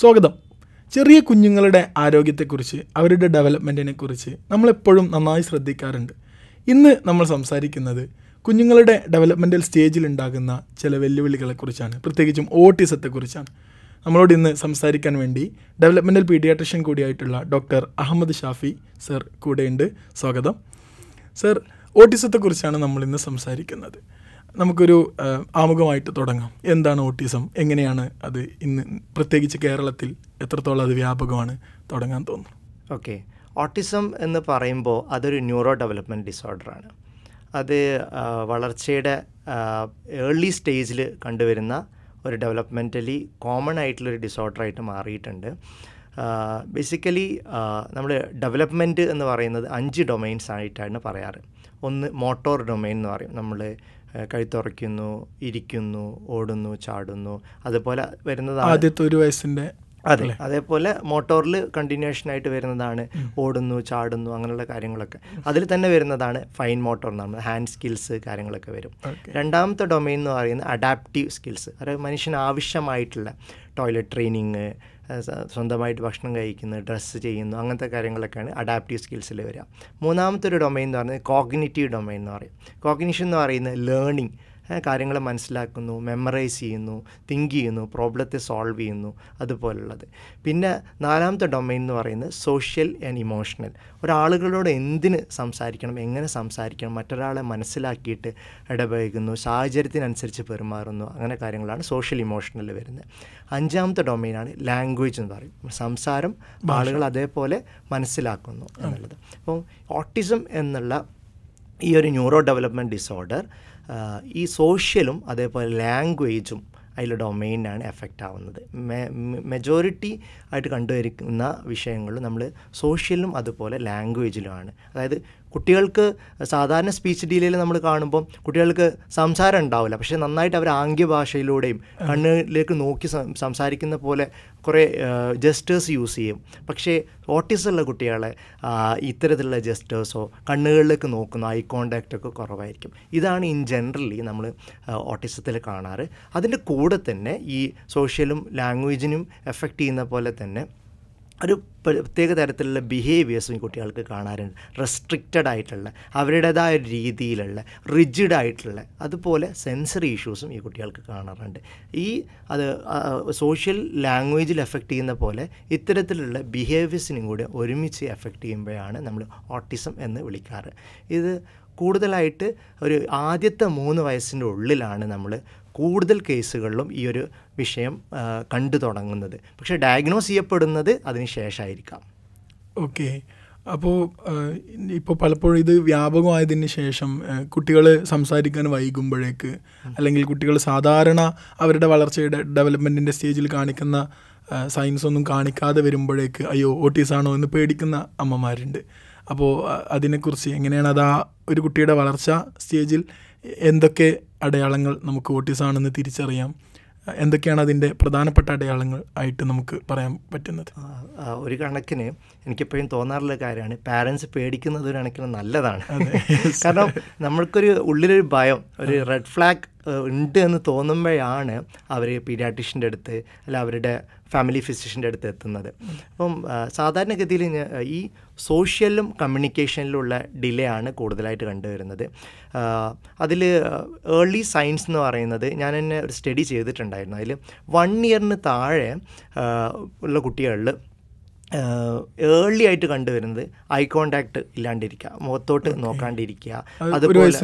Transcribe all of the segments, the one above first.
സ്വാഗതം ചെറിയ കുഞ്ഞുങ്ങളുടെ ആരോഗ്യത്തെക്കുറിച്ച് അവരുടെ ഡെവലപ്മെൻറ്റിനെ കുറിച്ച് നമ്മളെപ്പോഴും നന്നായി ശ്രദ്ധിക്കാറുണ്ട് ഇന്ന് നമ്മൾ സംസാരിക്കുന്നത് കുഞ്ഞുങ്ങളുടെ ഡെവലപ്മെൻറ്റൽ സ്റ്റേജിൽ ഉണ്ടാകുന്ന ചില വെല്ലുവിളികളെക്കുറിച്ചാണ് പ്രത്യേകിച്ചും ഓട്ടിസത്തെക്കുറിച്ചാണ് നമ്മളോട് ഇന്ന് സംസാരിക്കാൻ വേണ്ടി ഡെവലപ്മെൻറ്റൽ പീഡിയാട്രിഷ്യൻ കൂടിയായിട്ടുള്ള ഡോക്ടർ അഹമ്മദ് ഷാഫി സർ കൂടെയുണ്ട് സ്വാഗതം സർ ഓട്ടിസത്തെക്കുറിച്ചാണ് നമ്മൾ ഇന്ന് സംസാരിക്കുന്നത് നമുക്കൊരു ആമുഖമായിട്ട് തുടങ്ങാം എന്താണ് ഓട്ടിസം എങ്ങനെയാണ് അത് ഇന്ന് പ്രത്യേകിച്ച് കേരളത്തിൽ എത്രത്തോളം അത് വ്യാപകമാണ് തുടങ്ങാൻ തോന്നുന്നു ഓക്കെ ഓട്ടിസം എന്ന് പറയുമ്പോൾ അതൊരു ന്യൂറോ ഡെവലപ്മെൻറ്റ് ഡിസോർഡറാണ് അത് വളർച്ചയുടെ ഏർലി സ്റ്റേജിൽ കണ്ടുവരുന്ന ഒരു ഡെവലപ്മെൻ്റലി കോമൺ ആയിട്ടുള്ളൊരു ഡിസോർഡറായിട്ട് മാറിയിട്ടുണ്ട് ബേസിക്കലി നമ്മൾ ഡെവലപ്മെൻറ്റ് എന്ന് പറയുന്നത് അഞ്ച് ഡൊമൈൻസ് ആയിട്ടാണ് പറയാറ് ഒന്ന് മോട്ടോർ ഡൊമൈൻ എന്ന് പറയും നമ്മൾ കഴുത്തുറയ്ക്കുന്നു ഇരിക്കുന്നു ഓടുന്നു ചാടുന്നു അതുപോലെ വരുന്നതാണ് ആദ്യത്തെ ഒരു വയസ്സിൻ്റെ അതെ അതേപോലെ മോട്ടോറിൽ കണ്ടിന്യൂഷൻ ആയിട്ട് വരുന്നതാണ് ഓടുന്നു ചാടുന്നു അങ്ങനെയുള്ള കാര്യങ്ങളൊക്കെ അതിൽ തന്നെ വരുന്നതാണ് ഫൈൻ മോട്ടോർ പറയുന്നത് ഹാൻഡ് സ്കിൽസ് കാര്യങ്ങളൊക്കെ വരും രണ്ടാമത്തെ ഡൊമൈൻ എന്ന് പറയുന്നത് അഡാപ്റ്റീവ് സ്കിൽസ് അതായത് മനുഷ്യന് ആവശ്യമായിട്ടുള്ള ടോയ്ലറ്റ് ട്രെയിനിങ് സ്വന്തമായിട്ട് ഭക്ഷണം കഴിക്കുന്നത് ഡ്രസ്സ് ചെയ്യുന്നു അങ്ങനത്തെ കാര്യങ്ങളൊക്കെയാണ് അഡാപ്റ്റീവ് സ്കിൽസിൽ വരിക മൂന്നാമത്തെ ഒരു ഡൊമൈൻ എന്ന് പറയുന്നത് കോഗ്നിറ്റീവ് ഡൊമൈൻ എന്ന് പറയും കോഗ്നിഷൻ എന്ന് പറയുന്നത് ലേണിംഗ് കാര്യങ്ങൾ മനസ്സിലാക്കുന്നു മെമ്മറൈസ് ചെയ്യുന്നു തിങ്ക് ചെയ്യുന്നു പ്രോബ്ലത്തെ സോൾവ് ചെയ്യുന്നു അതുപോലുള്ളത് പിന്നെ നാലാമത്തെ ഡൊമൈൻ എന്ന് പറയുന്നത് സോഷ്യൽ ആൻഡ് ഇമോഷണൽ ഒരാളുകളോട് എന്തിന് സംസാരിക്കണം എങ്ങനെ സംസാരിക്കണം മറ്റൊരാളെ മനസ്സിലാക്കിയിട്ട് ഇടപഴകുന്നു സാഹചര്യത്തിനനുസരിച്ച് പെരുമാറുന്നു അങ്ങനെ കാര്യങ്ങളാണ് സോഷ്യൽ ഇമോഷണൽ വരുന്നത് അഞ്ചാമത്തെ ഡൊമൈനാണ് ലാംഗ്വേജ് എന്ന് പറയും സംസാരം ആളുകൾ അതേപോലെ മനസ്സിലാക്കുന്നു എന്നുള്ളത് അപ്പം ഓട്ടിസം എന്നുള്ള ഈ ഒരു ന്യൂറോ ഡെവലപ്മെൻറ്റ് ഡിസോർഡർ ഈ സോഷ്യലും അതേപോലെ ലാംഗ്വേജും അതിൽ ഡൊമെയിനാണ് എഫക്റ്റ് ആവുന്നത് മെജോറിറ്റി ആയിട്ട് കണ്ടുവരുന്ന വിഷയങ്ങൾ നമ്മൾ സോഷ്യലിലും അതുപോലെ ലാംഗ്വേജിലുമാണ് അതായത് കുട്ടികൾക്ക് സാധാരണ സ്പീച്ച് ഡീലയിൽ നമ്മൾ കാണുമ്പോൾ കുട്ടികൾക്ക് സംസാരം ഉണ്ടാവില്ല പക്ഷേ നന്നായിട്ട് അവർ ആംഗ്യ ഭാഷയിലൂടെയും കണ്ണിലേക്ക് നോക്കി സംസാരിക്കുന്ന പോലെ കുറേ ജസ്റ്റേഴ്സ് യൂസ് ചെയ്യും പക്ഷേ ഓട്ടിസുള്ള കുട്ടികളെ ഇത്തരത്തിലുള്ള ജസ്റ്റേഴ്സോ കണ്ണുകളിലേക്ക് നോക്കുന്ന ഐ കോണ്ടാക്റ്റൊക്കെ കുറവായിരിക്കും ഇതാണ് ഇൻ ജനറലി നമ്മൾ ഓട്ടിസത്തിൽ കാണാറ് അതിൻ്റെ കൂടെ തന്നെ ഈ സോഷ്യലും ലാംഗ്വേജിനും എഫക്റ്റ് ചെയ്യുന്ന പോലെ തന്നെ ഒരു പ്രത്യേക തരത്തിലുള്ള ബിഹേവിയേഴ്സും ഈ കുട്ടികൾക്ക് കാണാറുണ്ട് റെസ്ട്രിക്റ്റഡ് ആയിട്ടുള്ള അവരുടേതായ രീതിയിലുള്ള റിജിഡ് ആയിട്ടുള്ള അതുപോലെ സെൻസറി ഇഷ്യൂസും ഈ കുട്ടികൾക്ക് കാണാറുണ്ട് ഈ അത് സോഷ്യൽ ലാംഗ്വേജിൽ എഫക്റ്റ് ചെയ്യുന്ന പോലെ ഇത്തരത്തിലുള്ള ബിഹേവിയേഴ്സിനും കൂടി ഒരുമിച്ച് എഫക്റ്റ് ചെയ്യുമ്പോഴാണ് നമ്മൾ ഓട്ടിസം എന്ന് വിളിക്കാറ് ഇത് കൂടുതലായിട്ട് ഒരു ആദ്യത്തെ മൂന്ന് വയസ്സിൻ്റെ ഉള്ളിലാണ് നമ്മൾ കൂടുതൽ കേസുകളിലും ഈ ഒരു വിഷയം കണ്ടു തുടങ്ങുന്നത് പക്ഷേ ഡയഗ്നോസ് ചെയ്യപ്പെടുന്നത് അതിന് ശേഷമായിരിക്കാം ഓക്കെ അപ്പോൾ ഇപ്പോൾ പലപ്പോഴും ഇത് വ്യാപകമായതിന് ശേഷം കുട്ടികൾ സംസാരിക്കാൻ വൈകുമ്പോഴേക്ക് അല്ലെങ്കിൽ കുട്ടികൾ സാധാരണ അവരുടെ വളർച്ചയുടെ ഡെവലപ്മെൻറ്റിൻ്റെ സ്റ്റേജിൽ കാണിക്കുന്ന സയൻസ് ഒന്നും കാണിക്കാതെ വരുമ്പോഴേക്ക് അയ്യോ ഓട്ടീസാണോ എന്ന് പേടിക്കുന്ന അമ്മമാരുണ്ട് അപ്പോൾ അതിനെക്കുറിച്ച് എങ്ങനെയാണ് അത് ആ ഒരു കുട്ടിയുടെ വളർച്ച സ്റ്റേജിൽ എന്തൊക്കെ അടയാളങ്ങൾ നമുക്ക് ഓട്ടിസാണെന്ന് തിരിച്ചറിയാം എന്തൊക്കെയാണ് അതിൻ്റെ പ്രധാനപ്പെട്ട അടയാളങ്ങൾ ആയിട്ട് നമുക്ക് പറയാൻ പറ്റുന്നത് ഒരു കണക്കിന് എനിക്കെപ്പോഴും തോന്നാറുള്ള കാര്യമാണ് പാരൻസ് പേടിക്കുന്നത് ഒരു കണക്കിന് നല്ലതാണ് കാരണം നമ്മൾക്കൊരു ഉള്ളിലൊരു ഭയം ഒരു റെഡ് ഫ്ലാഗ് ഉണ്ട് എന്ന് തോന്നുമ്പോഴാണ് അവർ പീഡിയാട്രിഷ്യൻ്റെ അടുത്ത് അല്ല അവരുടെ ഫാമിലി ഫിസിഷ്യൻ്റെ അടുത്ത് എത്തുന്നത് അപ്പം സാധാരണഗതിയിൽ ഈ സോഷ്യലും കമ്മ്യൂണിക്കേഷനിലുള്ള ഡിലേ ആണ് കൂടുതലായിട്ട് കണ്ടുവരുന്നത് അതിൽ ഏർലി സയൻസ് എന്ന് പറയുന്നത് ഞാൻ തന്നെ ഒരു സ്റ്റഡി ചെയ്തിട്ടുണ്ടായിരുന്നു അതിൽ വൺ ഇയറിന് താഴെ ഉള്ള കുട്ടികളിൽ ഏർലി ആയിട്ട് കണ്ടുവരുന്നത് ഐ കോണ്ടാക്ട് ഇല്ലാണ്ടിരിക്കുക മുഖത്തോട്ട് നോക്കാണ്ടിരിക്കുക അതുപോലെ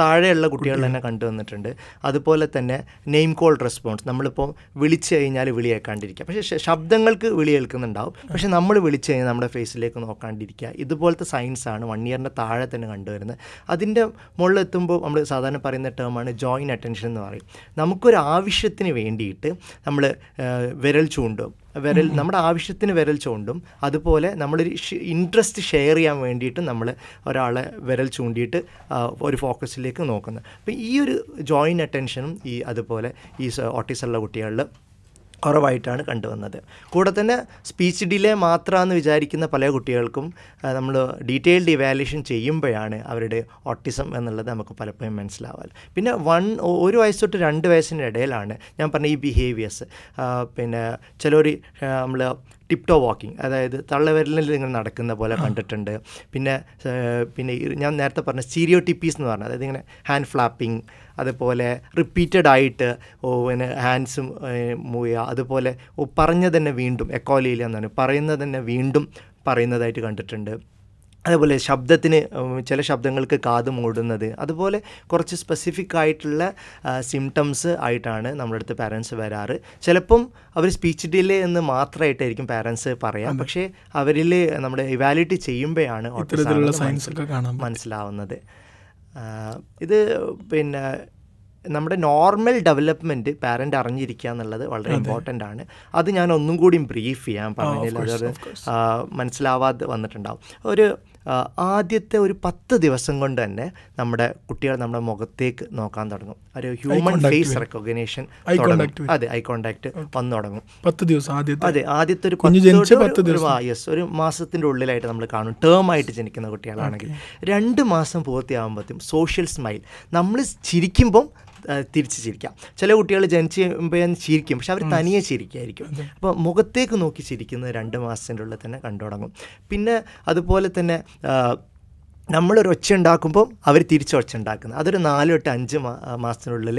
താഴെയുള്ള കുട്ടികൾ തന്നെ കണ്ടുവന്നിട്ടുണ്ട് അതുപോലെ തന്നെ നെയിം കോൾ റെസ്പോൺസ് നമ്മളിപ്പോൾ വിളിച്ചു കഴിഞ്ഞാൽ വിളി കേൾക്കാണ്ടിരിക്കുക പക്ഷേ ശബ്ദങ്ങൾക്ക് വിളി കേൾക്കുന്നുണ്ടാവും പക്ഷെ നമ്മൾ വിളിച്ചു കഴിഞ്ഞാൽ നമ്മുടെ ഫേസിലേക്ക് നോക്കാണ്ടിരിക്കുക ഇതുപോലത്തെ സയൻസാണ് വൺ ഇയറിൻ്റെ താഴെ തന്നെ കണ്ടുവരുന്നത് അതിൻ്റെ മുകളിലെത്തുമ്പോൾ നമ്മൾ സാധാരണ പറയുന്ന ടേമാണ് ജോയിൻ അറ്റൻഷൻ എന്ന് പറയും നമുക്കൊരു ആവശ്യത്തിന് വേണ്ടിയിട്ട് നമ്മൾ വിരൽ ചൂണ്ടും വിരൽ നമ്മുടെ ആവശ്യത്തിന് വിരൽ ചൂണ്ടും അതുപോലെ നമ്മളൊരു ഇൻട്രസ്റ്റ് ഷെയർ ചെയ്യാൻ വേണ്ടിയിട്ട് നമ്മൾ ഒരാളെ വിരൽ ചൂണ്ടിയിട്ട് ഒരു ഫോക്കസിലേക്ക് നോക്കുന്നത് അപ്പോൾ ഈ ഒരു ജോയിൻ അറ്റൻഷനും ഈ അതുപോലെ ഈ ഓട്ടിസമുള്ള കുട്ടികളിൽ കുറവായിട്ടാണ് കണ്ടുവന്നത് കൂടെ തന്നെ സ്പീച്ച് ഡിലേ മാത്രമെന്ന് വിചാരിക്കുന്ന പല കുട്ടികൾക്കും നമ്മൾ ഡീറ്റെയിൽഡ് ഇവാലുവേഷൻ ചെയ്യുമ്പോഴാണ് അവരുടെ ഓട്ടിസം എന്നുള്ളത് നമുക്ക് പലപ്പോഴും മനസ്സിലാവുക പിന്നെ വൺ ഒരു വയസ്സ് തൊട്ട് രണ്ട് വയസ്സിൻ്റെ ഇടയിലാണ് ഞാൻ പറഞ്ഞ ഈ ബിഹേവിയേഴ്സ് പിന്നെ ചിലർ നമ്മൾ ടിപ്റ്റോ വാക്കിംഗ് അതായത് തള്ളവിരലിൽ നിങ്ങൾ നടക്കുന്ന പോലെ കണ്ടിട്ടുണ്ട് പിന്നെ പിന്നെ ഞാൻ നേരത്തെ പറഞ്ഞ സ്റ്റീരിയോ ടിപ്പീസ് എന്ന് പറഞ്ഞത് അതായത് ഇങ്ങനെ ഹാൻഡ് ഫ്ലാപ്പിംഗ് അതുപോലെ റിപ്പീറ്റഡ് ആയിട്ട് ഓ പിന്നെ ഹാൻഡ്സും മൂവ് ചെയ്യുക അതുപോലെ ഓ പറഞ്ഞ തന്നെ വീണ്ടും എക്കോലിയിൽ എന്നാണ് പറയുന്നത് തന്നെ വീണ്ടും പറയുന്നതായിട്ട് കണ്ടിട്ടുണ്ട് അതേപോലെ ശബ്ദത്തിന് ചില ശബ്ദങ്ങൾക്ക് കാത് മൂടുന്നത് അതുപോലെ കുറച്ച് സ്പെസിഫിക് ആയിട്ടുള്ള സിംറ്റംസ് ആയിട്ടാണ് നമ്മുടെ അടുത്ത് പാരൻസ് വരാറ് ചിലപ്പം അവർ സ്പീച്ച് ഡിലേ എന്ന് മാത്രമായിട്ടായിരിക്കും പാരൻസ് പറയാം പക്ഷേ അവരിൽ നമ്മുടെ ഇവാലിറ്റി ചെയ്യുമ്പോഴാണ് മനസ്സിലാവുന്നത് ഇത് പിന്നെ നമ്മുടെ നോർമൽ ഡെവലപ്മെൻറ്റ് പാരൻ്റ് അറിഞ്ഞിരിക്കുക എന്നുള്ളത് വളരെ ഇമ്പോർട്ടൻ്റ് ആണ് അത് ഞാൻ ഒന്നും കൂടി ബ്രീഫ് ചെയ്യാൻ പറഞ്ഞില്ല അത് മനസ്സിലാവാതെ വന്നിട്ടുണ്ടാവും ഒരു ആദ്യത്തെ ഒരു പത്ത് ദിവസം കൊണ്ട് തന്നെ നമ്മുടെ കുട്ടികൾ നമ്മുടെ മുഖത്തേക്ക് നോക്കാൻ തുടങ്ങും ഒരു ഹ്യൂമൻ ഫേസ് റെക്കോഗ്നേഷൻ അതെ ഐ കോണ്ടാക്ട് വന്നു തുടങ്ങും പത്ത് ദിവസം ആദ്യത്തെ അതെ ആദ്യത്തെ ഒരു യെസ് ഒരു മാസത്തിൻ്റെ ഉള്ളിലായിട്ട് നമ്മൾ കാണും ടേം ആയിട്ട് ജനിക്കുന്ന കുട്ടികളാണെങ്കിൽ രണ്ട് മാസം പൂർത്തിയാകുമ്പോഴത്തേക്കും സോഷ്യൽ സ്മൈൽ നമ്മൾ ചിരിക്കുമ്പം തിരിച്ച് ചിരിക്കാം ചില കുട്ടികൾ ജനിച്ച് കഴിയുമ്പോൾ ചിരിക്കും പക്ഷെ അവർ തനിയെ ചിരിക്കായിരിക്കും അപ്പോൾ മുഖത്തേക്ക് നോക്കി ചിരിക്കുന്നത് രണ്ട് മാസത്തിൻ്റെ ഉള്ളിൽ തന്നെ കണ്ടു തുടങ്ങും പിന്നെ അതുപോലെ തന്നെ നമ്മളൊരു ഒച്ച ഉണ്ടാക്കുമ്പോൾ അവർ തിരിച്ച് ഒച്ച ഉണ്ടാക്കുന്നത് അതൊരു നാല് തൊട്ട് അഞ്ച് മാസത്തിനുള്ളിൽ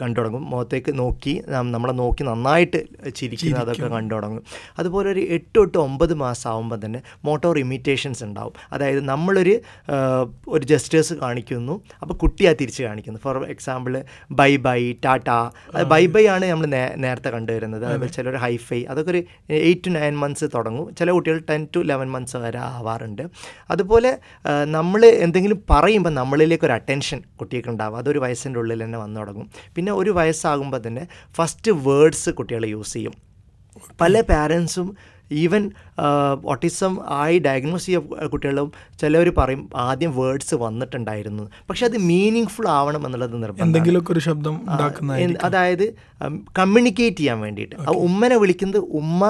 കണ്ടു തുടങ്ങും മുഖത്തേക്ക് നോക്കി നമ്മളെ നോക്കി നന്നായിട്ട് ചിരിക്കുന്ന അതൊക്കെ കണ്ടു തുടങ്ങും അതുപോലെ ഒരു എട്ട് തൊട്ട് ഒമ്പത് മാസം ആകുമ്പോൾ തന്നെ മോട്ടോർ ഇമിറ്റേഷൻസ് ഉണ്ടാവും അതായത് നമ്മളൊരു ഒരു ജസ്റ്റേഴ്സ് കാണിക്കുന്നു അപ്പോൾ കുട്ടിയാണ് തിരിച്ച് കാണിക്കുന്നു ഫോർ എക്സാമ്പിൾ ബൈ ബൈ ടാറ്റ അത് ബൈ ബൈ ആണ് നമ്മൾ നേരത്തെ കണ്ടുവരുന്നത് അതുപോലെ ചിലർ ഹൈഫൈ അതൊക്കെ ഒരു എയ്റ്റ് ടു നയൻ മന്ത്സ് തുടങ്ങും ചില കുട്ടികൾ ടെൻ ടു ലെവൻ മന്ത്സ് വരെ ആവാറുണ്ട് അതുപോലെ നമ്മൾ എന്തെങ്കിലും പറയുമ്പോൾ നമ്മളിലേക്ക് ഒരു അറ്റൻഷൻ കുട്ടികൾക്ക് ഉണ്ടാവും അതൊരു വയസ്സിൻ്റെ ഉള്ളിൽ തന്നെ വന്നു തുടങ്ങും പിന്നെ ഒരു വയസ്സാകുമ്പോൾ തന്നെ ഫസ്റ്റ് വേർഡ്സ് കുട്ടികൾ യൂസ് ചെയ്യും പല പാരൻസും ഈവൻ ഓട്ടിസം ആയി ഡയഗ്നോസ് ചെയ്യ കുട്ടികളും ചിലവർ പറയും ആദ്യം വേർഡ്സ് വന്നിട്ടുണ്ടായിരുന്നു പക്ഷെ അത് മീനിങ് ഫുൾ ആവണം എന്നുള്ളത് നിർബന്ധം എന്തെങ്കിലുമൊക്കെ ഒരു ശബ്ദം അതായത് കമ്മ്യൂണിക്കേറ്റ് ചെയ്യാൻ വേണ്ടിയിട്ട് ഉമ്മനെ വിളിക്കുന്നത് ഉമ്മ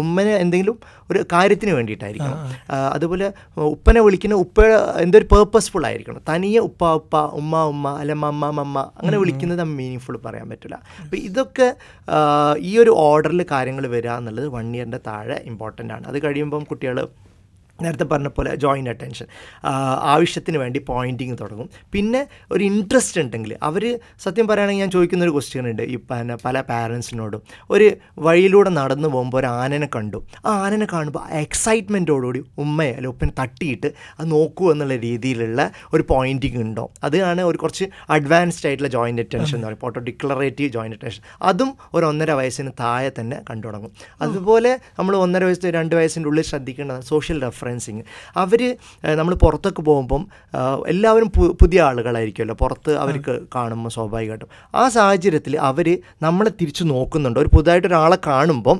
ഉമ്മനെ എന്തെങ്കിലും ഒരു കാര്യത്തിന് വേണ്ടിയിട്ടായിരിക്കണം അതുപോലെ ഉപ്പനെ വിളിക്കുന്ന ഉപ്പ എന്തൊരു പേർപ്പസ്ഫുൾ ആയിരിക്കണം തനിയെ ഉപ്പ ഉപ്പ ഉമ്മ ഉമ്മ അല്ല മമ്മ മമ്മ അങ്ങനെ വിളിക്കുന്നത് മീനിങ് ഫുൾ പറയാൻ പറ്റില്ല അപ്പോൾ ഇതൊക്കെ ഈ ഒരു ഓർഡറിൽ കാര്യങ്ങൾ വരിക എന്നുള്ളത് വൺ ഇയറിൻ്റെ താഴെ ഇമ്പോർട്ടൻ്റ് ആണ് അത് കഴിയുമ്പം കുട്ടികൾ നേരത്തെ പറഞ്ഞ പോലെ ജോയിൻ്റ് അറ്റൻഷൻ ആവശ്യത്തിന് വേണ്ടി പോയിൻറ്റിങ് തുടങ്ങും പിന്നെ ഒരു ഇൻട്രസ്റ്റ് ഉണ്ടെങ്കിൽ അവർ സത്യം പറയുകയാണെങ്കിൽ ഞാൻ ചോദിക്കുന്നൊരു ക്വസ്റ്റ്യൻ ഉണ്ട് ഈ പിന്നെ പല പാരൻസിനോടും ഒരു വഴിയിലൂടെ നടന്നു പോകുമ്പോൾ ഒരു ആനനെ കണ്ടു ആ ആനനെ കാണുമ്പോൾ എക്സൈറ്റ്മെൻറ്റോടുകൂടി ഉമ്മയെ അല്ലെങ്കിൽ ഉപ്പനെ തട്ടിയിട്ട് അത് നോക്കൂ എന്നുള്ള രീതിയിലുള്ള ഒരു പോയിൻറ്റിങ് ഉണ്ടോ അതാണ് ഒരു കുറച്ച് അഡ്വാൻസ്ഡ് ആയിട്ടുള്ള ജോയിൻ്റ് അറ്റൻഷൻ എന്ന് പറയും ഫോട്ടോ ഡിക്ലറേറ്റീവ് ജോയിൻ്റ് അറ്റൻഷൻ അതും ഒരു ഒന്നര വയസ്സിന് താഴെ തന്നെ കണ്ടു തുടങ്ങും അതുപോലെ നമ്മൾ ഒന്നര വയസ്സ് രണ്ട് വയസ്സിൻ്റെ ഉള്ളിൽ ശ്രദ്ധിക്കേണ്ടതാണ് സോഷ്യൽ റെഫറൻസ് റെഫറൻസിങ് അവർ നമ്മൾ പുറത്തൊക്കെ പോകുമ്പം എല്ലാവരും പുതിയ ആളുകളായിരിക്കുമല്ലോ പുറത്ത് അവർക്ക് കാണുമ്പോൾ സ്വാഭാവികമായിട്ടും ആ സാഹചര്യത്തിൽ അവർ നമ്മളെ തിരിച്ച് നോക്കുന്നുണ്ട് ഒരു പുതുതായിട്ടൊരാളെ ഒരാളെ കാണുമ്പം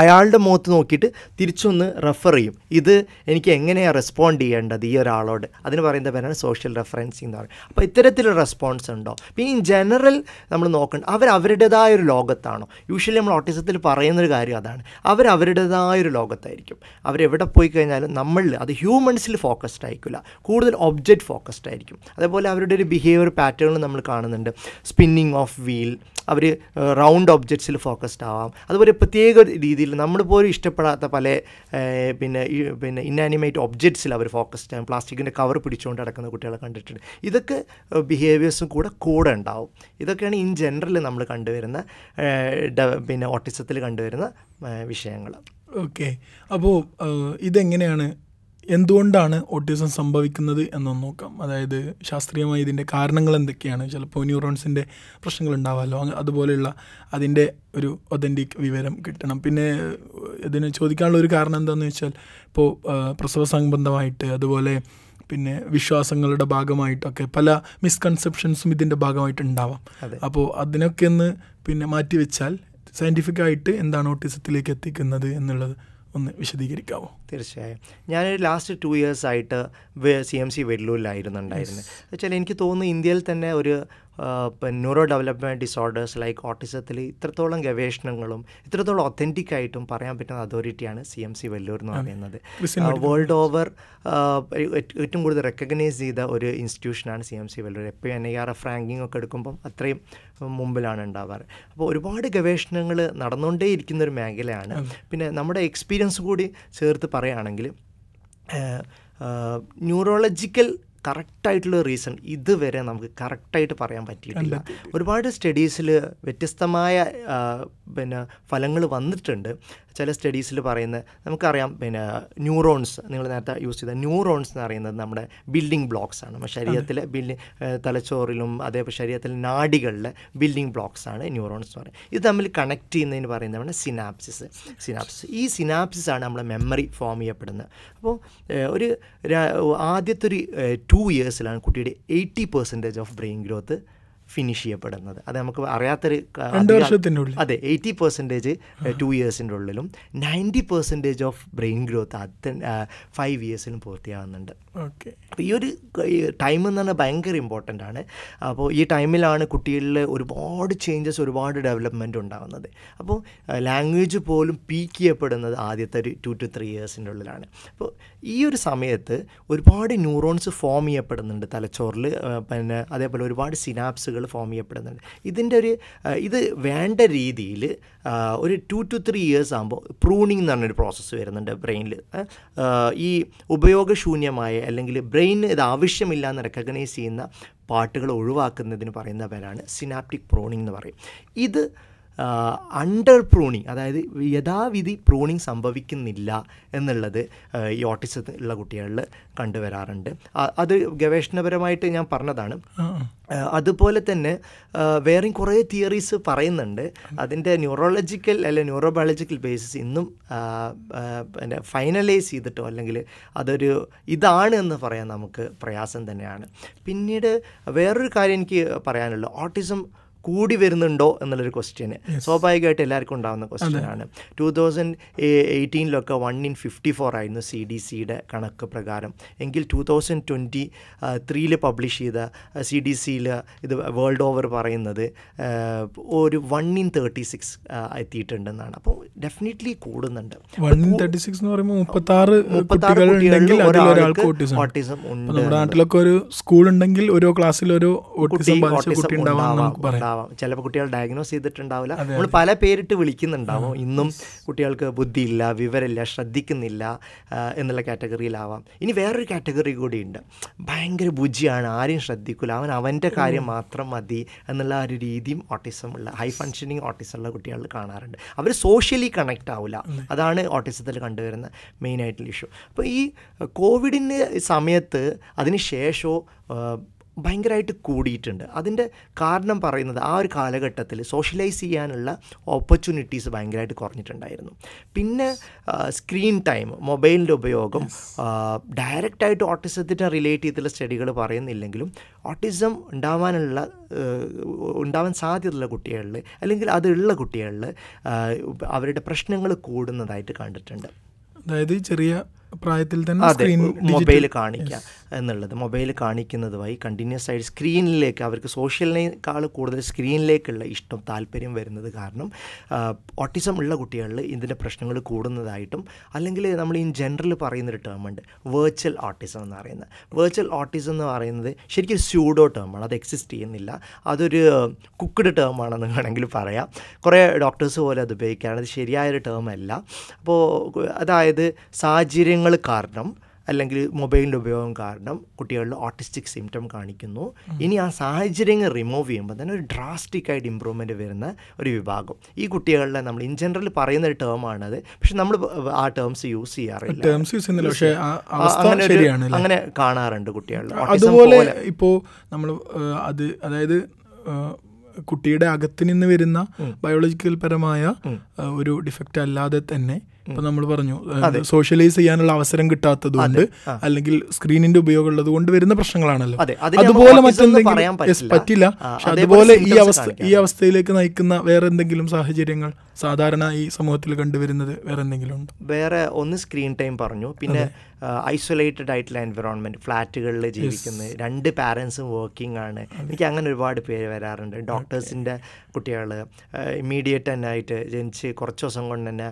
അയാളുടെ മുഖത്ത് നോക്കിയിട്ട് തിരിച്ചൊന്ന് റെഫർ ചെയ്യും ഇത് എനിക്ക് എങ്ങനെയാണ് റെസ്പോണ്ട് ചെയ്യേണ്ടത് ഈ ഒരാളോട് അതിന് പറയുന്ന പേരാണ് സോഷ്യൽ റെഫറൻസിങ് എന്ന് പറയുന്നത് അപ്പോൾ ഇത്തരത്തിലുള്ള റെസ്പോൺസ് ഉണ്ടോ പിന്നെ ഇൻ ജനറൽ നമ്മൾ നോക്കേണ്ട അവർ അവരുടേതായ ഒരു ലോകത്താണോ യൂഷ്വലി നമ്മൾ ഓട്ടിസത്തിൽ പറയുന്നൊരു കാര്യം അതാണ് അവർ അവരുടേതായ ഒരു ലോകത്തായിരിക്കും അവരെവിടെ പോയി കഴിഞ്ഞാലും നമ്മളിൽ അത് ഹ്യൂമൻസിൽ ഫോക്കസ്ഡ് ആയിരിക്കില്ല കൂടുതൽ ഒബ്ജക്റ്റ് ഫോക്കസ്ഡ് ആയിരിക്കും അതേപോലെ അവരുടെ ഒരു ബിഹേവിയർ പാറ്റേൺ നമ്മൾ കാണുന്നുണ്ട് സ്പിന്നിങ് ഓഫ് വീൽ അവർ റൗണ്ട് ഒബ്ജക്ട്സിൽ ഫോക്കസ്ഡ് ആവാം അതുപോലെ പ്രത്യേക രീതിയിൽ നമ്മൾ പോലും ഇഷ്ടപ്പെടാത്ത പല പിന്നെ പിന്നെ ഇന്നാനിമേറ്റ് ഒബ്ജക്ട്സിൽ അവർ ഫോക്കസ് ചെയ്യാൻ പ്ലാസ്റ്റിക്കിൻ്റെ കവർ പിടിച്ചുകൊണ്ട് നടക്കുന്ന കുട്ടികളെ കണ്ടിട്ടുണ്ട് ഇതൊക്കെ ബിഹേവിയേഴ്സും കൂടെ കൂടെ ഉണ്ടാവും ഇതൊക്കെയാണ് ഇൻ ജനറൽ നമ്മൾ കണ്ടുവരുന്ന പിന്നെ ഓട്ടിസത്തിൽ കണ്ടുവരുന്ന വിഷയങ്ങൾ ഓക്കെ അപ്പോൾ ഇതെങ്ങനെയാണ് എന്തുകൊണ്ടാണ് ഓട്ടിസം സംഭവിക്കുന്നത് എന്നൊന്ന് നോക്കാം അതായത് ശാസ്ത്രീയമായി ഇതിൻ്റെ കാരണങ്ങൾ എന്തൊക്കെയാണ് ചിലപ്പോൾ ന്യൂറോൺസിൻ്റെ പ്രശ്നങ്ങൾ ഉണ്ടാവാമല്ലോ അതുപോലെയുള്ള അതിൻ്റെ ഒരു ഒതൻറ്റിക് വിവരം കിട്ടണം പിന്നെ ഇതിന് ചോദിക്കാനുള്ള ഒരു കാരണം എന്താണെന്ന് വെച്ചാൽ ഇപ്പോൾ പ്രസവ സംബന്ധമായിട്ട് അതുപോലെ പിന്നെ വിശ്വാസങ്ങളുടെ ഭാഗമായിട്ടൊക്കെ പല മിസ്കൺസെപ്ഷൻസും ഇതിൻ്റെ ഉണ്ടാവാം അപ്പോൾ അതിനൊക്കെ ഒന്ന് പിന്നെ മാറ്റിവെച്ചാൽ സയൻറ്റിഫിക്കായിട്ട് എന്താണ് ഓട്ടിസത്തിലേക്ക് എത്തിക്കുന്നത് എന്നുള്ളത് ഒന്ന് വിശദീകരിക്കാമോ തീർച്ചയായും ഞാനൊരു ലാസ്റ്റ് ടു ഇയേഴ്സായിട്ട് സി എം സി വെല്ലൂരിലായിരുന്നുണ്ടായിരുന്നത് വെച്ചാൽ എനിക്ക് തോന്നുന്നു ഇന്ത്യയിൽ തന്നെ ഒരു ന്യൂറോ ഡെവലപ്മെൻറ്റ് ഡിസോർഡേഴ്സ് ലൈക്ക് ഓട്ടിസത്തിൽ ഇത്രത്തോളം ഗവേഷണങ്ങളും ഇത്രത്തോളം ഒത്തൻറ്റിക് ആയിട്ടും പറയാൻ പറ്റുന്ന അതോറിറ്റിയാണ് സി എം സി വെല്ലൂർ എന്ന് പറയുന്നത് വേൾഡ് ഓവർ ഏറ്റവും കൂടുതൽ റെക്കഗ്നൈസ് ചെയ്ത ഒരു ഇൻസ്റ്റിറ്റ്യൂഷനാണ് സി എം സി വെല്ലൂർ എപ്പോഴും N I R F ranking ഒക്കെ എടുക്കുമ്പം അത്രയും മുമ്പിലാണ് ഉണ്ടാവാറ് അപ്പോൾ ഒരുപാട് ഗവേഷണങ്ങൾ നടന്നുകൊണ്ടേ ഇരിക്കുന്ന ഒരു മേഖലയാണ് പിന്നെ നമ്മുടെ എക്സ്പീരിയൻസ് കൂടി ചേർത്ത് പറയുകയാണെങ്കിൽ ന്യൂറോളജിക്കൽ കറക്റ്റായിട്ടുള്ള റീസൺ ഇതുവരെ നമുക്ക് കറക്റ്റായിട്ട് പറയാൻ പറ്റിയിട്ടില്ല ഒരുപാട് സ്റ്റഡീസിൽ വ്യത്യസ്തമായ പിന്നെ ഫലങ്ങൾ വന്നിട്ടുണ്ട് ചില സ്റ്റഡീസിൽ പറയുന്നത് നമുക്കറിയാം പിന്നെ ന്യൂറോൺസ് നിങ്ങൾ നേരത്തെ യൂസ് ചെയ്ത ന്യൂറോൺസ് എന്ന് പറയുന്നത് നമ്മുടെ ബിൽഡിംഗ് ബ്ലോക്സ് ആണ് നമ്മുടെ ശരീരത്തിലെ ബിൽഡിംഗ് തലച്ചോറിലും അതേപോലെ ശരീരത്തിലെ നാടികളിലെ ബിൽഡിംഗ് ബ്ലോക്സ് ആണ് ന്യൂറോൺസ് എന്ന് പറയുന്നത് ഇത് തമ്മിൽ കണക്ട് ചെയ്യുന്നതിന് നമ്മുടെ സിനാപ്സിസ് സിനാപ്സിസ് ഈ സിനാപ്സിസ് ആണ് നമ്മുടെ മെമ്മറി ഫോം ചെയ്യപ്പെടുന്നത് അപ്പോൾ ഒരു ആദ്യത്തെ ഒരു ടു ഇയേഴ്സിലാണ് കുട്ടിയുടെ eighty percentage of brain growth finish ചെയ്യപ്പെടുന്നത് അത് നമുക്ക് അറിയാത്തൊരു അതെ എയ്റ്റി പെർസെൻറ്റേജ് ടു ഇയേഴ്സിൻ്റെ ഉള്ളിലും ninety percentage of brain growth അത് ഫൈവ് ഇയേഴ്സിലും പൂർത്തിയാവുന്നുണ്ട് ഓക്കെ അപ്പോൾ ഈ ഒരു ടൈം എന്ന് പറഞ്ഞാൽ ഭയങ്കര ഇമ്പോർട്ടൻ്റ് ആണ് അപ്പോൾ ഈ ടൈമിലാണ് കുട്ടികളിൽ ഒരുപാട് ചേഞ്ചസ് ഒരുപാട് ഡെവലപ്മെൻറ്റ് ഉണ്ടാകുന്നത് അപ്പോൾ ലാംഗ്വേജ് പോലും പീക്ക് ചെയ്യപ്പെടുന്നത് ആദ്യത്തെ ഒരു ടു ടു ത്രീ ഇയേഴ്സിൻ്റെ ഉള്ളിലാണ് അപ്പോൾ ഈ ഒരു സമയത്ത് ഒരുപാട് ന്യൂറോൺസ് ഫോം ചെയ്യപ്പെടുന്നുണ്ട് തലച്ചോറിൽ പിന്നെ അതേപോലെ ഒരുപാട് സിനാപ്സുകൾ ഫോം ചെയ്യപ്പെടുന്നുണ്ട് ഇതിൻ്റെ ഒരു ഇത് വേണ്ട രീതിയിൽ ഒരു ടു ടു ത്രീ ഇയേഴ്സ് ആകുമ്പോൾ പ്രൂണിങ് എന്ന് പറഞ്ഞൊരു പ്രോസസ്സ് വരുന്നുണ്ട് ബ്രെയിനിൽ ഈ ഉപയോഗശൂന്യമായ അല്ലെങ്കിൽ ബ്രെയിന് ഇത് ആവശ്യമില്ല എന്ന് റെക്കഗ്നൈസ് ചെയ്യുന്ന പാട്ടുകൾ ഒഴിവാക്കുന്നതിന് പറയുന്ന പേരാണ് സിനാപ്റ്റിക് പ്രോണിംഗ് എന്ന് പറയും ഇത് അണ്ടർ പ്രൂണിങ് അതായത് യഥാവിധി പ്രൂണിങ് സംഭവിക്കുന്നില്ല എന്നുള്ളത് ഈ ഓട്ടിസത്തിൽ ഉള്ള കുട്ടികളിൽ കണ്ടുവരാറുണ്ട് അത് ഗവേഷണപരമായിട്ട് ഞാൻ പറഞ്ഞതാണ് അതുപോലെ തന്നെ വേറെയും കുറേ തിയറീസ് പറയുന്നുണ്ട് അതിൻ്റെ ന്യൂറോളജിക്കൽ അല്ലെങ്കിൽ ന്യൂറോബയോളജിക്കൽ ബേസിസ് ഇന്നും പിന്നെ ഫൈനലൈസ് ചെയ്തിട്ടോ അല്ലെങ്കിൽ അതൊരു ഇതാണ് എന്ന് പറയാൻ നമുക്ക് പ്രയാസം തന്നെയാണ് പിന്നീട് വേറൊരു കാര്യം എനിക്ക് പറയാനുള്ളൂ ഓട്ടിസം കൂടി വരുന്നുണ്ടോ എന്നുള്ളൊരു ക്വസ്റ്റ്യൻ സ്വാഭാവികമായിട്ട് എല്ലാവർക്കും ഉണ്ടാകുന്ന ക്വസ്റ്റ്യനാണ് ടു തൗസൻഡ് എയ്റ്റീനിലൊക്കെ വൺ ഇൻ ഫിഫ്റ്റി ഫോർ ആയിരുന്നു സി ഡി സിയുടെ കണക്ക് പ്രകാരം എങ്കിൽ ടു തൗസൻഡ് ട്വൻറ്റി ത്രീയിൽ പബ്ലിഷ് ചെയ്ത സി ഡി സിയിൽ ഇത് വേൾഡ് ഓവർ പറയുന്നത് ഒരു വൺ ഇൻ തേർട്ടി സിക്സ് എത്തിയിട്ടുണ്ടെന്നാണ് അപ്പോൾ ഡെഫിനറ്റ്ലി കൂടുന്നുണ്ട് വൺ ഇൻ ഓട്ടിസം ഉണ്ട് ഒരു ക്ലാസ്സിൽ ഒരു ഉണ്ടാവാം ചിലപ്പോൾ കുട്ടികൾ ഡയഗ്നോസ് ചെയ്തിട്ടുണ്ടാവില്ല നമ്മൾ പല പേരിട്ട് വിളിക്കുന്നുണ്ടാവും ഇന്നും കുട്ടികൾക്ക് ബുദ്ധിയില്ല വിവരമില്ല ശ്രദ്ധിക്കുന്നില്ല എന്നുള്ള കാറ്റഗറിയിലാവാം ഇനി വേറൊരു കാറ്റഗറി കൂടിയുണ്ട് ഭയങ്കര ബുജിയാണ് ആരെയും ശ്രദ്ധിക്കില്ല അവൻ അവൻ്റെ കാര്യം മാത്രം മതി എന്നുള്ള ഒരു രീതിയും ഓട്ടിസം ഉള്ള ഹൈ ഫങ്ഷനിങ് ഓട്ടിസം ഉള്ള കുട്ടികൾ കാണാറുണ്ട് അവർ സോഷ്യലി കണക്റ്റ് ആവില്ല അതാണ് ഓട്ടിസത്തിൽ കണ്ടുവരുന്ന മെയിനായിട്ടുള്ള ഇഷ്യൂ അപ്പോൾ ഈ കോവിഡിൻ്റെ സമയത്ത് അതിന് ശേഷമോ ഭയങ്കരമായിട്ട് കൂടിയിട്ടുണ്ട് അതിൻ്റെ കാരണം പറയുന്നത് ആ ഒരു കാലഘട്ടത്തിൽ സോഷ്യലൈസ് ചെയ്യാനുള്ള ഓപ്പർച്യൂണിറ്റീസ് ഭയങ്കരമായിട്ട് കുറഞ്ഞിട്ടുണ്ടായിരുന്നു പിന്നെ സ്ക്രീൻ ടൈം മൊബൈലിൻ്റെ ഉപയോഗം ഡയറക്റ്റായിട്ട് ഓട്ടിസത്തിനെ റിലേറ്റ് ചെയ്തിട്ടുള്ള സ്റ്റഡികൾ പറയുന്നില്ലെങ്കിലും ഓട്ടിസം ഉണ്ടാവാനുള്ള ഉണ്ടാവാൻ സാധ്യതയുള്ള കുട്ടികളിൽ അല്ലെങ്കിൽ അതുള്ള കുട്ടികളിൽ അവരുടെ പ്രശ്നങ്ങൾ കൂടുന്നതായിട്ട് കണ്ടിട്ടുണ്ട് അതായത് ചെറിയ പ്രായത്തിൽ തന്നെ മൊബൈൽ കാണിക്കുക എന്നുള്ളത് മൊബൈൽ കാണിക്കുന്നത് വഴി കണ്ടിന്യൂസ് ആയിട്ട് സ്ക്രീനിലേക്ക് അവർക്ക് സോഷ്യലിനേക്കാൾ കൂടുതൽ സ്ക്രീനിലേക്കുള്ള ഇഷ്ടം താല്പര്യം വരുന്നത് കാരണം ഓട്ടിസം ഉള്ള കുട്ടികളിൽ ഇതിൻ്റെ പ്രശ്നങ്ങൾ കൂടുന്നതായിട്ടും അല്ലെങ്കിൽ നമ്മൾ ഇൻ ജനറൽ പറയുന്നൊരു ടേമുണ്ട് വെർച്വൽ ഓട്ടിസം എന്ന് പറയുന്നത് വെർച്വൽ ഓട്ടിസം എന്ന് പറയുന്നത് ശരിക്കും സ്യൂഡോ ടേമാണ് അത് എക്സിസ്റ്റ് ചെയ്യുന്നില്ല അതൊരു കുക്ക്ഡ് ടേമാണെന്ന് വേണമെങ്കിൽ പറയാം കുറേ ഡോക്ടേഴ്സ് പോലെ അത് ഉപയോഗിക്കുകയാണ് അത് ശരിയായൊരു ടേമല്ല അപ്പോൾ അതായത് സാഹചര്യങ്ങൾ കാരണം അല്ലെങ്കിൽ മൊബൈലിൻ്റെ ഉപയോഗം കാരണം കുട്ടികളിൽ ഓട്ടിസ്റ്റിക് സിംറ്റം കാണിക്കുന്നു ഇനി ആ സാഹചര്യങ്ങൾ റിമൂവ് ചെയ്യുമ്പോൾ തന്നെ ഒരു ഡ്രാസ്റ്റിക് ആയിട്ട് ഇമ്പ്രൂവ്മെൻറ്റ് വരുന്ന ഒരു വിഭാഗം ഈ കുട്ടികളിലെ നമ്മൾ ഇൻ ജനറൽ പറയുന്ന ഒരു ടേമാണത് പക്ഷെ നമ്മൾ ആ ടേംസ് യൂസ് ചെയ്യാറില്ല ടേംസ് യൂസ് ചെയ്യുന്നില്ല പക്ഷേ ശരിയാണ് അങ്ങനെ കാണാറുണ്ട് കുട്ടികളിൽ അതുപോലെ ഇപ്പോൾ നമ്മൾ അത് അതായത് കുട്ടിയുടെ അകത്തു നിന്ന് വരുന്ന ബയോളജിക്കൽ പരമായ ഒരു ഡിഫക്റ്റ് അല്ലാതെ തന്നെ ഇപ്പൊ നമ്മൾ പറഞ്ഞു സോഷ്യലൈസ് ചെയ്യാനുള്ള അവസരം കിട്ടാത്തത് കൊണ്ട് അല്ലെങ്കിൽ സ്ക്രീനിന്റെ ഉപയോഗം ഉള്ളത് കൊണ്ട് വരുന്ന പ്രശ്നങ്ങളാണല്ലോ അതുപോലെ മറ്റെന്തെങ്കിലും പറ്റില്ല അതുപോലെ ഈ അവസ്ഥ ഈ അവസ്ഥയിലേക്ക് നയിക്കുന്ന വേറെ എന്തെങ്കിലും സാഹചര്യങ്ങൾ സാധാരണ ഈ സമൂഹത്തിൽ കണ്ടുവരുന്നത് വേറെ എന്തെങ്കിലും ഉണ്ട് വേറെ ഒന്ന് സ്ക്രീൻ ടൈം പറഞ്ഞു പിന്നെ ഐസൊലേറ്റഡ് ആയിട്ടുള്ള എൻവിറോൺമെന്റ് ഫ്ലാറ്റുകളിൽ ജീവിക്കുന്നത് രണ്ട് പാരൻസും വർക്കിംഗ് ആണ് എനിക്ക് അങ്ങനെ ഒരുപാട് പേര് വരാറുണ്ട് ഡോക്ടേഴ്സിൻ്റെ കുട്ടികൾ ഇമ്മീഡിയറ്റ് തന്നെ ആയിട്ട് ജനിച്ച് കുറച്ച് ദിവസം കൊണ്ട് തന്നെ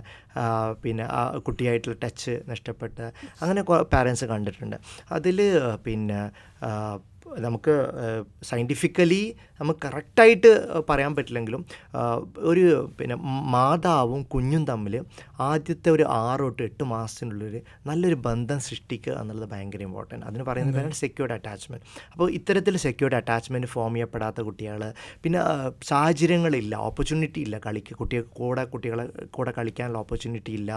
പിന്നെ ആ കുട്ടിയായിട്ടുള്ള ടച്ച് നഷ്ടപ്പെട്ട അങ്ങനെ പാരൻസ് കണ്ടിട്ടുണ്ട് അതിൽ പിന്നെ നമുക്ക് സയൻറ്റിഫിക്കലി നമുക്ക് കറക്റ്റായിട്ട് പറയാൻ പറ്റില്ലെങ്കിലും ഒരു പിന്നെ മാതാവും കുഞ്ഞും തമ്മിൽ ആദ്യത്തെ ഒരു ആറ് തൊട്ട് എട്ട് മാസത്തിനുള്ളിൽ നല്ലൊരു ബന്ധം സൃഷ്ടിക്കുക എന്നുള്ളത് ഭയങ്കര ഇമ്പോർട്ടൻറ്റ് അതിന് പറയുന്ന പേരാണ് സെക്യൂർഡ് അറ്റാച്ച്മെൻറ്റ് അപ്പോൾ ഇത്തരത്തിൽ സെക്യൂർഡ് അറ്റാച്ച്മെൻറ്റ് ഫോം ചെയ്യപ്പെടാത്ത കുട്ടികൾ പിന്നെ സാഹചര്യങ്ങളില്ല ഓപ്പർച്യൂണിറ്റി ഇല്ല കളിക്ക് കുട്ടികൾക്ക് കൂടെ കുട്ടികളെ കൂടെ കളിക്കാനുള്ള ഓപ്പർച്യൂണിറ്റി ഇല്ല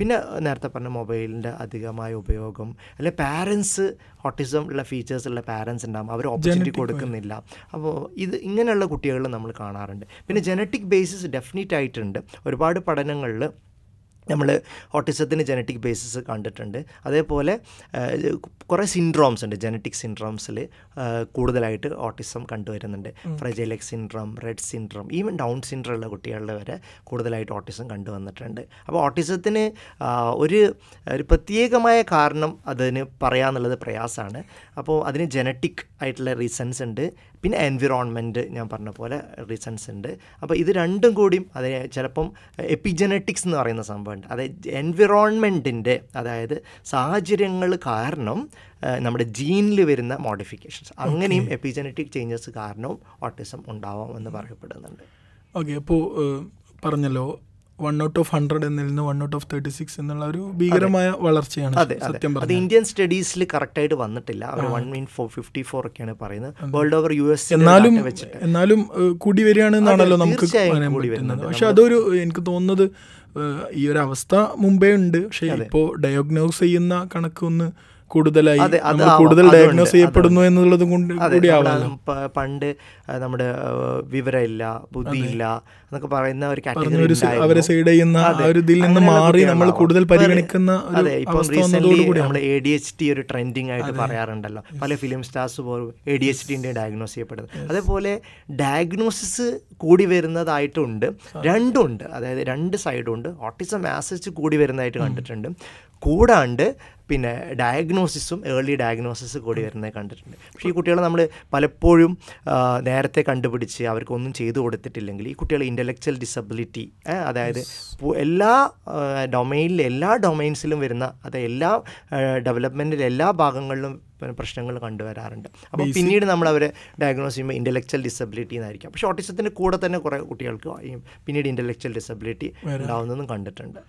പിന്നെ നേരത്തെ പറഞ്ഞ മൊബൈലിൻ്റെ അധികമായ ഉപയോഗം അല്ലെ പാരൻസ് ഓട്ടിസം ഉള്ള ഫീച്ചേഴ്സ് ഉള്ള പാരൻസ് ഉണ്ടാകും അവർ ഓപ്പർച്യൂണിറ്റി കൊടുക്കുന്നില്ല അപ്പോൾ ഇത് ഇത് ഇങ്ങനെയുള്ള കുട്ടികൾ നമ്മൾ കാണാറുണ്ട് പിന്നെ ജനറ്റിക് ബേസിസ് ഡെഫിനറ്റ് ആയിട്ടുണ്ട് ഒരുപാട് പഠനങ്ങളിൽ നമ്മൾ ഓട്ടിസത്തിന് ജനറ്റിക് ബേസിസ് കണ്ടിട്ടുണ്ട് അതേപോലെ കുറേ സിൻഡ്രോംസ് ഉണ്ട് ജനറ്റിക് സിൻഡ്രോംസിൽ കൂടുതലായിട്ട് ഓട്ടിസം കണ്ടുവരുന്നുണ്ട് fragile X syndrome Rett syndrome even Down syndrome ഉള്ള കുട്ടികളുടെ വരെ കൂടുതലായിട്ട് ഓട്ടിസം കണ്ടുവന്നിട്ടുണ്ട് അപ്പോൾ ഓട്ടിസത്തിന് ഒരു ഒരു പ്രത്യേകമായ കാരണം അതിന് പറയാന്നുള്ളത് പ്രയാസമാണ് അപ്പോൾ അതിന് ജനറ്റിക് ആയിട്ടുള്ള റീസൺസ് ഉണ്ട് പിന്നെ എൻവിറോൺമെൻറ്റ് ഞാൻ പറഞ്ഞ പോലെ റീസൺസ് ഉണ്ട് അപ്പോൾ ഇത് രണ്ടും കൂടിയും അത് ചിലപ്പം എപ്പിജനറ്റിക്സ് എന്ന് പറയുന്ന സംഭവമുണ്ട് അതായത് എൻവിറോൺമെൻറ്റിൻ്റെ അതായത് സാഹചര്യങ്ങൾ കാരണം നമ്മുടെ ജീനിൽ വരുന്ന മോഡിഫിക്കേഷൻസ് അങ്ങനെയും എപ്പിജനറ്റിക് ചേഞ്ചസ് കാരണവും ഓട്ടിസം ഉണ്ടാവാം എന്ന് പറയപ്പെടുന്നുണ്ട് ഓക്കെ അപ്പോൾ പറഞ്ഞല്ലോ വൺ ഔട്ട് ഓഫ് ഹൺഡ്രഡ് എന്നതിൽ one out of thirty six എന്നുള്ള ഒരു ഭീകരമായ വളർച്ചയാണ് സത്യം അത് ഇന്ത്യൻ സ്റ്റഡീസിൽ കറക്റ്റായിട്ട് വന്നിട്ടില്ല അവർ one mean four fifty four ഒക്കെയാണ് പറയുന്നത് വേൾഡ് ഓവർ യു എസ് എന്നാലും എന്നാലും കൂടി വരികയാണെന്നാണല്ലോ നമുക്ക് പക്ഷെ അതൊരു എനിക്ക് തോന്നുന്നത് ഈ ഒരു അവസ്ഥ മുമ്പേ ഉണ്ട് പക്ഷേ ഇപ്പോൾ ഡയഗ്നോസ് ചെയ്യുന്ന കണക്കൊന്ന് കൂടുതലായി കൂടുതൽ ഡയഗ്നോസ് ചെയ്യപ്പെടുന്നു എന്നുള്ളതും കൂടി പണ്ട് നമ്മുടെ വിവരമില്ല ബുദ്ധിയില്ല എന്നൊക്കെ പറയുന്ന ഒരു കാറ്റഗറി അവരെ സൈഡ് ചെയ്യുന്ന ഒരു ഇതിൽ നിന്ന് മാറി നമ്മൾ കൂടുതൽ പരിഗണിക്കുന്ന അതെ ഇപ്പം റീസെന്റ് നമ്മൾ എ ഡി എച്ച് ടി ഒരു ട്രെൻഡിങ് ആയിട്ട് പറയാറുണ്ടല്ലോ പല ഫിലിം സ്റ്റാർസ് പോലും എ ഡി എച്ച് ടിൻ്റെ ഡയഗ്നോസ് ചെയ്യപ്പെടുന്നത് അതേപോലെ ഡയഗ്നോസിസ് കൂടി വരുന്നതായിട്ടുണ്ട് രണ്ടുണ്ട് അതായത് രണ്ട് സൈഡുണ്ട് ഓട്ടിസം ആസസ് കൂടി വരുന്നതായിട്ട് കണ്ടിട്ടുണ്ട് കൂടാണ്ട് പിന്നെ ഡയഗ്നോസിസും ഏർലി ഡയഗ്നോസിസ് കൂടി വരുന്നത് കണ്ടിട്ടുണ്ട് പക്ഷേ ഈ കുട്ടികളെ നമ്മൾ പലപ്പോഴും നേരത്തെ കണ്ടുപിടിച്ച് അവർക്കൊന്നും ചെയ്തു കൊടുത്തിട്ടില്ലെങ്കിൽ ഈ കുട്ടികൾ ഇൻ്റലക്ച്വൽ ഡിസബിലിറ്റി അതായത് എല്ലാ ഡൊമൈനിൽ എല്ലാ ഡൊമൈൻസിലും വരുന്ന അത് എല്ലാ ഡെവലപ്മെൻറ്റിലെ എല്ലാ ഭാഗങ്ങളിലും പ്രശ്നങ്ങൾ കണ്ടുവരാറുണ്ട് അപ്പോൾ പിന്നീട് നമ്മൾ അവരെ ഡയഗ്നോസ് ചെയ്യുമ്പോൾ ഇൻ്റലക്ച്വൽ ഡിസബിലിറ്റി എന്നായിരിക്കും പക്ഷേ ഓട്ടിസത്തിൻ്റെ കൂടെ തന്നെ കുറേ കുട്ടികൾക്ക് പിന്നീട് ഇൻ്റലക്ച്വൽ ഡിസബിലിറ്റി ഉണ്ടാവുന്നതും കണ്ടിട്ടുണ്ട്